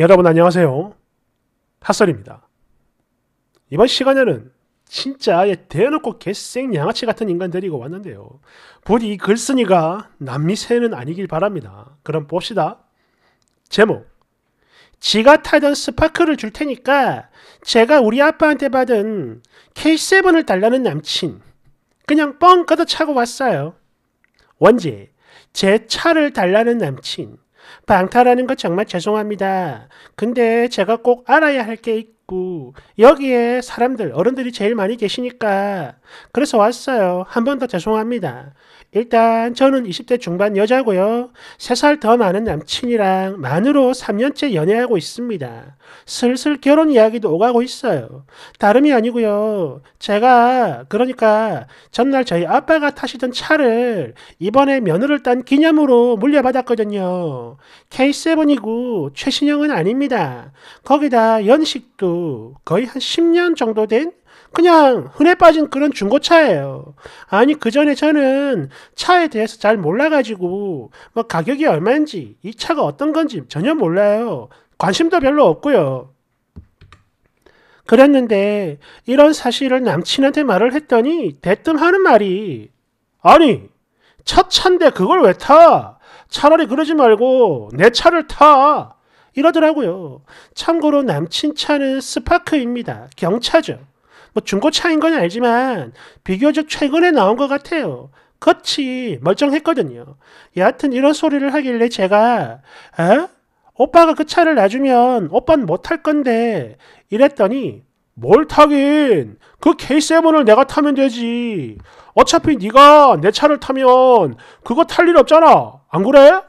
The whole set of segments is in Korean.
여러분 안녕하세요. 핫설입니다. 이번 시간에는 진짜 대놓고 개생 양아치 같은 인간 데리고 왔는데요. 부디 글쓴이가 남미새는 아니길 바랍니다. 그럼 봅시다. 제목 지가 타던 스파크를 줄 테니까 제가 우리 아빠한테 받은 K7을 달라는 남친 그냥 뻥 걷어차고 왔어요. 원제 제 차를 달라는 남친 방탈하는 거 정말 죄송합니다. 근데 제가 꼭 알아야 할 게 있고, 있고 여기에 사람들 어른들이 제일 많이 계시니까 그래서 왔어요. 한 번 더 죄송합니다. 일단 저는 20대 중반 여자고요. 3살 더 많은 남친이랑 만으로 3년째 연애하고 있습니다. 슬슬 결혼 이야기도 오가고 있어요. 다름이 아니고요. 제가 그러니까 전날 저희 아빠가 타시던 차를 이번에 면허를 딴 기념으로 물려받았거든요. K7이고 최신형은 아닙니다. 거기다 연식도 거의 한 10년 정도 된 그냥 흔해 빠진 그런 중고차예요. 아니 그 전에 저는 차에 대해서 잘 몰라가지고 뭐 가격이 얼마인지 이 차가 어떤 건지 전혀 몰라요. 관심도 별로 없고요. 그랬는데 이런 사실을 남친한테 말을 했더니 대뜸 하는 말이 아니 첫 차인데 그걸 왜 타? 차라리 그러지 말고 내 차를 타. 이러더라고요. 참고로 남친 차는 스파크입니다. 경차죠. 뭐 중고차인 건 알지만 비교적 최근에 나온 것 같아요. 겉이 멀쩡했거든요. 여하튼 이런 소리를 하길래 제가 어? 오빠가 그 차를 놔주면 오빠는 못 탈 건데 이랬더니 뭘 타긴 그 K7을 내가 타면 되지 어차피 네가 내 차를 타면 그거 탈 일 없잖아 안 그래?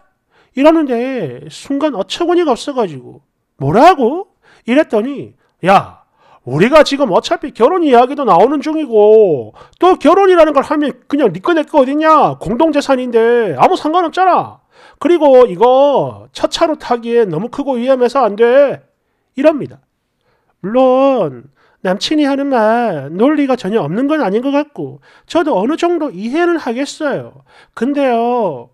이러는데 순간 어처구니가 없어가지고 뭐라고? 이랬더니 야 우리가 지금 어차피 결혼 이야기도 나오는 중이고 또 결혼이라는 걸 하면 그냥 니꺼 네 내꺼 어딨냐 공동재산인데 아무 상관없잖아 그리고 이거 첫 차로 타기에 너무 크고 위험해서 안 돼 이럽니다 물론 남친이 하는 말 논리가 전혀 없는 건 아닌 것 같고 저도 어느 정도 이해는 하겠어요 근데요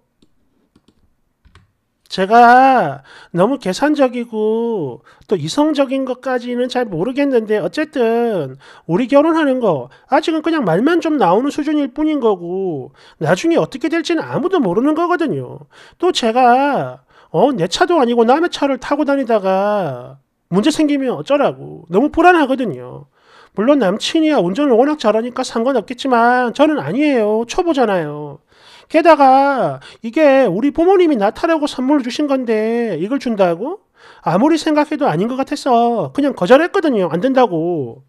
제가 너무 계산적이고 또 이성적인 것까지는 잘 모르겠는데 어쨌든 우리 결혼하는 거 아직은 그냥 말만 좀 나오는 수준일 뿐인 거고 나중에 어떻게 될지는 아무도 모르는 거거든요. 또 제가 어, 내 차도 아니고 남의 차를 타고 다니다가 문제 생기면 어쩌라고 너무 불안하거든요. 물론 남친이야 운전을 워낙 잘하니까 상관없겠지만 저는 아니에요. 초보잖아요. 게다가 이게 우리 부모님이 나타라고 선물을 주신 건데 이걸 준다고? 아무리 생각해도 아닌 것 같아서 그냥 거절했거든요. 안 된다고.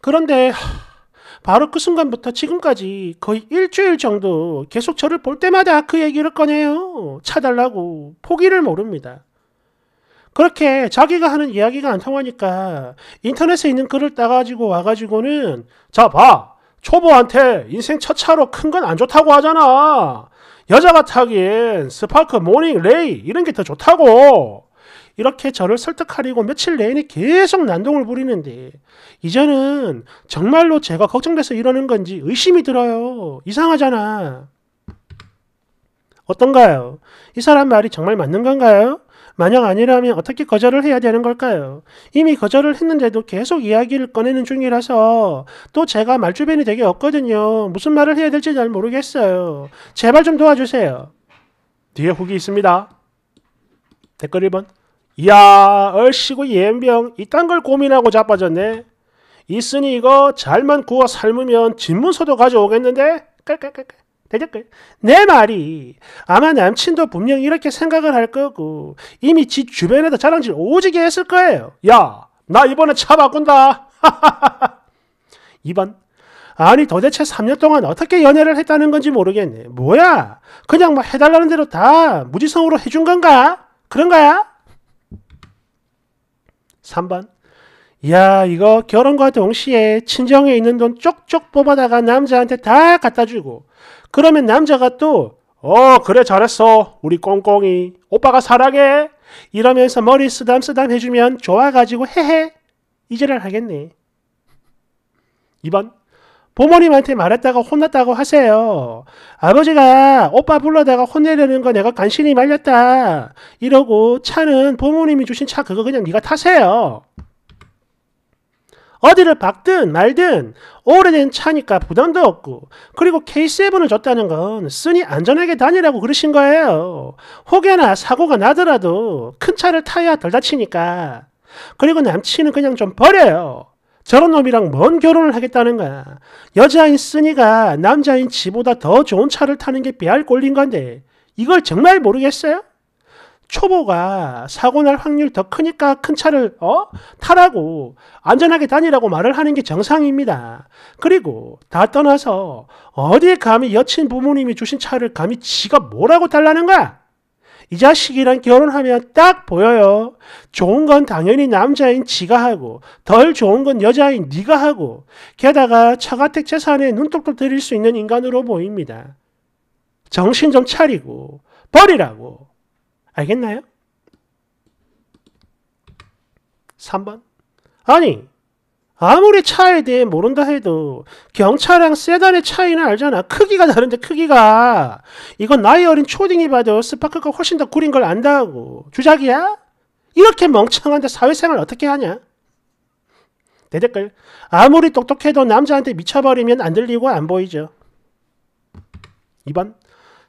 그런데 바로 그 순간부터 지금까지 거의 일주일 정도 계속 저를 볼 때마다 그 얘기를 꺼내요. 차달라고 포기를 모릅니다. 그렇게 자기가 하는 이야기가 안 통하니까 인터넷에 있는 글을 따가지고 와가지고는 자 봐! 초보한테 인생 첫 차로 큰 건 안 좋다고 하잖아. 여자가 타기엔 스파크, 모닝, 레이 이런 게 더 좋다고. 이렇게 저를 설득하려고 며칠 내내 계속 난동을 부리는데 이제는 정말로 제가 걱정돼서 이러는 건지 의심이 들어요. 이상하잖아. 어떤가요? 이 사람 말이 정말 맞는 건가요? 만약 아니라면 어떻게 거절을 해야 되는 걸까요? 이미 거절을 했는데도 계속 이야기를 꺼내는 중이라서 또 제가 말주변이 되게 없거든요. 무슨 말을 해야 될지 잘 모르겠어요. 제발 좀 도와주세요. 뒤에 후기 있습니다. 댓글 1번. 이야, 얼씨구 예병 이딴 걸 고민하고 자빠졌네. 있으니 이거 잘만 구워 삶으면 집문서도 가져오겠는데? 깔깔깔깔. 되겠요내 말이 아마 남친도 분명 이렇게 생각을 할 거고 이미 지 주변에도 자랑질 오지게 했을 거예요. 야, 나 이번에 차 바꾼다. 2번. 아니 도대체 3년 동안 어떻게 연애를 했다는 건지 모르겠네. 뭐야? 그냥 막 해달라는 대로 다 무지성으로 해준 건가? 그런 거야? 3번. 야 이거 결혼과 동시에 친정에 있는 돈 쪽쪽 뽑아다가 남자한테 다 갖다 주고 그러면 남자가 또, 어, 그래, 잘했어. 우리 꽁꽁이. 오빠가 사랑해. 이러면서 머리 쓰담쓰담 해주면 좋아가지고 헤헤. 이제는 하겠네. 2번. 부모님한테 말했다가 혼났다고 하세요. 아버지가 오빠 불러다가 혼내려는 거 내가 간신히 말렸다. 이러고 차는 부모님이 주신 차 그거 그냥 네가 타세요. 어디를 박든 말든 오래된 차니까 부담도 없고 그리고 K7을 줬다는 건 쓰니 안전하게 다니라고 그러신 거예요. 혹여나 사고가 나더라도 큰 차를 타야 덜 다치니까. 그리고 남친은 그냥 좀 버려요. 저런 놈이랑 뭔 결혼을 하겠다는 거야. 여자인 쓰니가 남자인 지보다 더 좋은 차를 타는 게 배알 꼴린 건데 이걸 정말 모르겠어요? 초보가 사고 날 확률 더 크니까 큰 차를 어? 타라고 안전하게 다니라고 말을 하는 게 정상입니다. 그리고 다 떠나서 어디에 감히 여친 부모님이 주신 차를 감히 지가 뭐라고 달라는 거야? 이 자식이랑 결혼하면 딱 보여요. 좋은 건 당연히 남자인 지가 하고 덜 좋은 건 여자인 네가 하고 게다가 차가택 재산에 눈독도 들일 수 있는 인간으로 보입니다. 정신 좀 차리고 버리라고. 알겠나요? 3번 아니 아무리 차에 대해 모른다 해도 경차랑 세단의 차이는 알잖아. 크기가 다른데 크기가. 이건 나이 어린 초딩이 봐도 스파크가 훨씬 더 구린 걸 안다고. 주작이야? 이렇게 멍청한데 사회생활 어떻게 하냐? 내 댓글. 아무리 똑똑해도 남자한테 미쳐버리면 안 들리고 안 보이죠. 2번.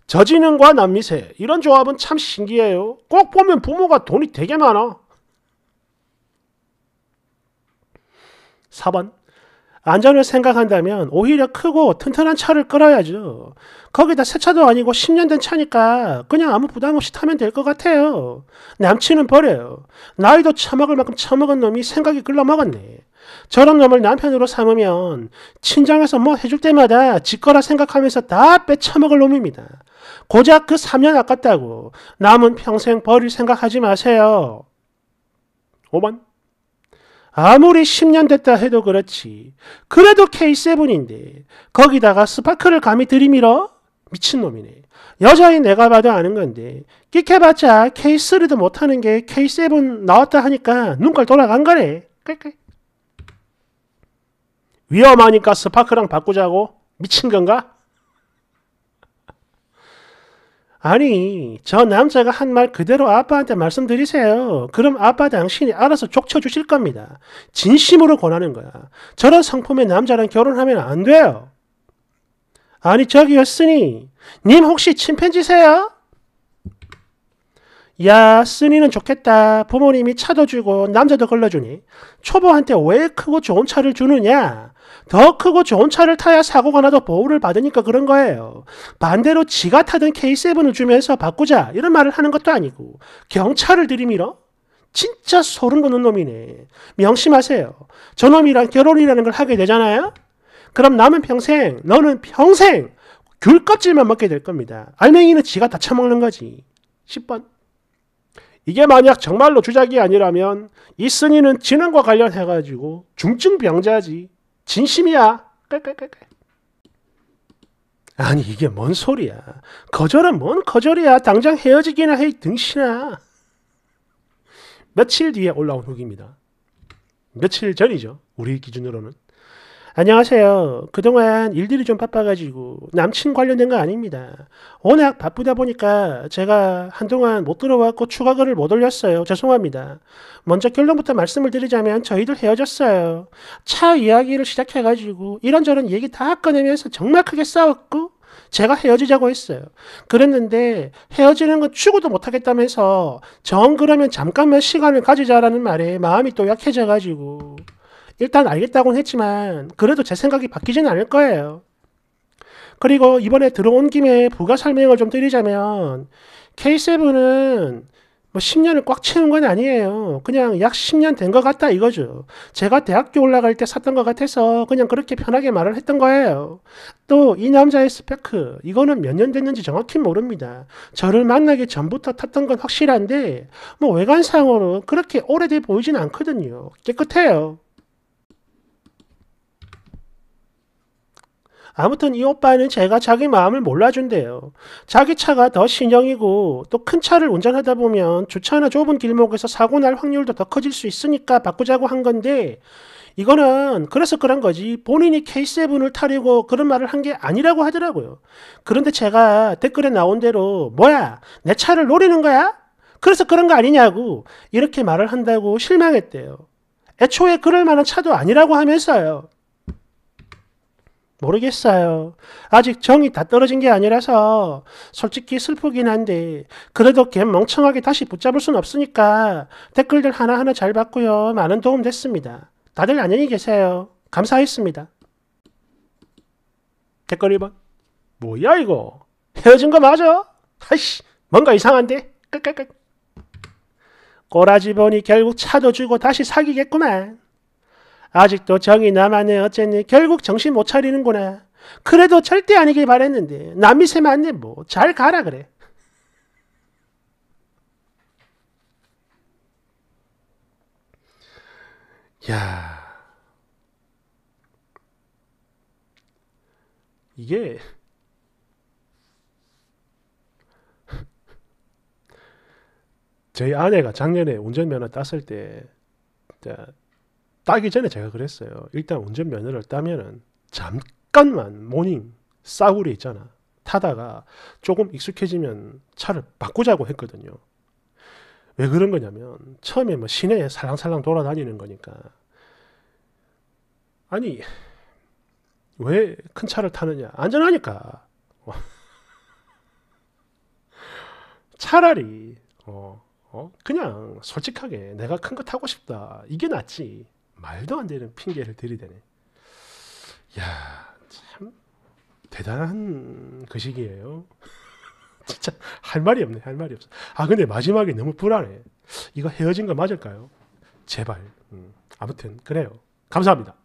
저지능과 남미세 이런 조합은 참 신기해요. 꼭 보면 부모가 돈이 되게 많아. 4번 안전을 생각한다면 오히려 크고 튼튼한 차를 끌어야죠. 거기다 새 차도 아니고 10년 된 차니까 그냥 아무 부담 없이 타면 될 것 같아요. 남친은 버려요. 나이도 처먹을 만큼 처먹은 놈이 생각이 글러먹었네. 저런 놈을 남편으로 삼으면 친정에서 뭐 해줄 때마다 지거라 생각하면서 다 빼쳐먹을 놈입니다. 고작 그 3년 아깝다고 남은 평생 버릴 생각하지 마세요. 5번 아무리 10년 됐다 해도 그렇지 그래도 K7인데 거기다가 스파크를 감히 들이밀어? 미친놈이네. 여자인 내가 봐도 아는 건데 끼켜봤자 K3도 못하는 게 K7 나왔다 하니까 눈깔 돌아간 거래. 깔깔. 위험하니까 스파크랑 바꾸자고? 미친 건가? 아니 저 남자가 한 말 그대로 아빠한테 말씀드리세요. 그럼 아빠 당신이 알아서 족쳐주실 겁니다. 진심으로 권하는 거야. 저런 성품의 남자랑 결혼하면 안 돼요. 아니 저기였으니 님 혹시 침팬지세요? 야 쓰니는 좋겠다. 부모님이 차도 주고 남자도 걸러주니 초보한테 왜 크고 좋은 차를 주느냐. 더 크고 좋은 차를 타야 사고가 나도 보호를 받으니까 그런 거예요. 반대로 지가 타던 K7을 주면서 바꾸자 이런 말을 하는 것도 아니고 경찰을 들이밀어? 진짜 소름 돋는 놈이네. 명심하세요. 저놈이랑 결혼이라는 걸 하게 되잖아요. 그럼 남은 평생 너는 평생 귤 껍질만 먹게 될 겁니다. 알맹이는 지가 다 처먹는 거지. 10번 이게 만약 정말로 주작이 아니라면 이순이는 진흥과 관련해 가지고 중증병자지 진심이야 아니 이게 뭔 소리야 거절은 뭔 거절이야 당장 헤어지기나 해 등신아 며칠 뒤에 올라온 후기입니다 며칠 전이죠 우리 기준으로는 안녕하세요. 그동안 일들이 좀 바빠가지고 남친 관련된 거 아닙니다. 워낙 바쁘다 보니까 제가 한동안 못 들어왔고 추가 글을 못 올렸어요. 죄송합니다. 먼저 결론부터 말씀을 드리자면 저희들 헤어졌어요. 차 이야기를 시작해가지고 이런저런 얘기 다 꺼내면서 정말 크게 싸웠고 제가 헤어지자고 했어요. 그랬는데 헤어지는 건 추구도 못하겠다면서 정 그러면 잠깐만 시간을 가지자라는 말에 마음이 또 약해져가지고 일단 알겠다고는 했지만 그래도 제 생각이 바뀌지는 않을 거예요. 그리고 이번에 들어온 김에 부가 설명을 좀 드리자면 K7은 뭐 10년을 꽉 채운 건 아니에요. 그냥 약 10년 된 것 같다 이거죠. 제가 대학교 올라갈 때 샀던 것 같아서 그냥 그렇게 편하게 말을 했던 거예요. 또 이 남자의 스펙크 이거는 몇 년 됐는지 정확히 모릅니다. 저를 만나기 전부터 탔던 건 확실한데 뭐 외관상으로 그렇게 오래돼 보이진 않거든요. 깨끗해요. 아무튼 이 오빠는 제가 자기 마음을 몰라준대요. 자기 차가 더 신형이고 또 큰 차를 운전하다 보면 주차나 좁은 길목에서 사고 날 확률도 더 커질 수 있으니까 바꾸자고 한 건데 이거는 그래서 그런 거지 본인이 K7을 타려고 그런 말을 한 게 아니라고 하더라고요. 그런데 제가 댓글에 나온 대로 뭐야 내 차를 노리는 거야? 그래서 그런 거 아니냐고 이렇게 말을 한다고 실망했대요. 애초에 그럴 만한 차도 아니라고 하면서요. 모르겠어요. 아직 정이 다 떨어진 게 아니라서 솔직히 슬프긴 한데 그래도 걔 멍청하게 다시 붙잡을 순 없으니까 댓글들 하나하나 잘 봤고요. 많은 도움 됐습니다. 다들 안녕히 계세요. 감사했습니다. 댓글 1번 뭐야 이거 헤어진 거 맞아? 아이씨 뭔가 이상한데? 끄끄끄 꼬라지 보니 결국 차도 주고 다시 사귀겠구만. 아직도 정이 남아네 어쨌니 결국 정신 못 차리는구나. 그래도 절대 아니길 바랬는데 남이 세 맞네 뭐잘 가라 그래. 야 이게 저희 아내가 작년에 운전면허 땄을 때 따기 전에 제가 그랬어요. 일단 운전 면허를 따면은 잠깐만 모닝 싸구려 있잖아. 타다가 조금 익숙해지면 차를 바꾸자고 했거든요. 왜 그런 거냐면 처음에 뭐 시내에 살랑살랑 돌아다니는 거니까 아니 왜 큰 차를 타느냐 안전하니까 차라리 어, 어, 그냥 솔직하게 내가 큰 거 타고 싶다 이게 낫지 말도 안 되는 핑계를 들이대네. 야, 참 대단한 것이에요 그 진짜 할 말이 없네. 할 말이 없어. 아, 근데 마지막에 너무 불안해. 이거 헤어진 거 맞을까요? 제발. 음, 아무튼 그래요. 감사합니다.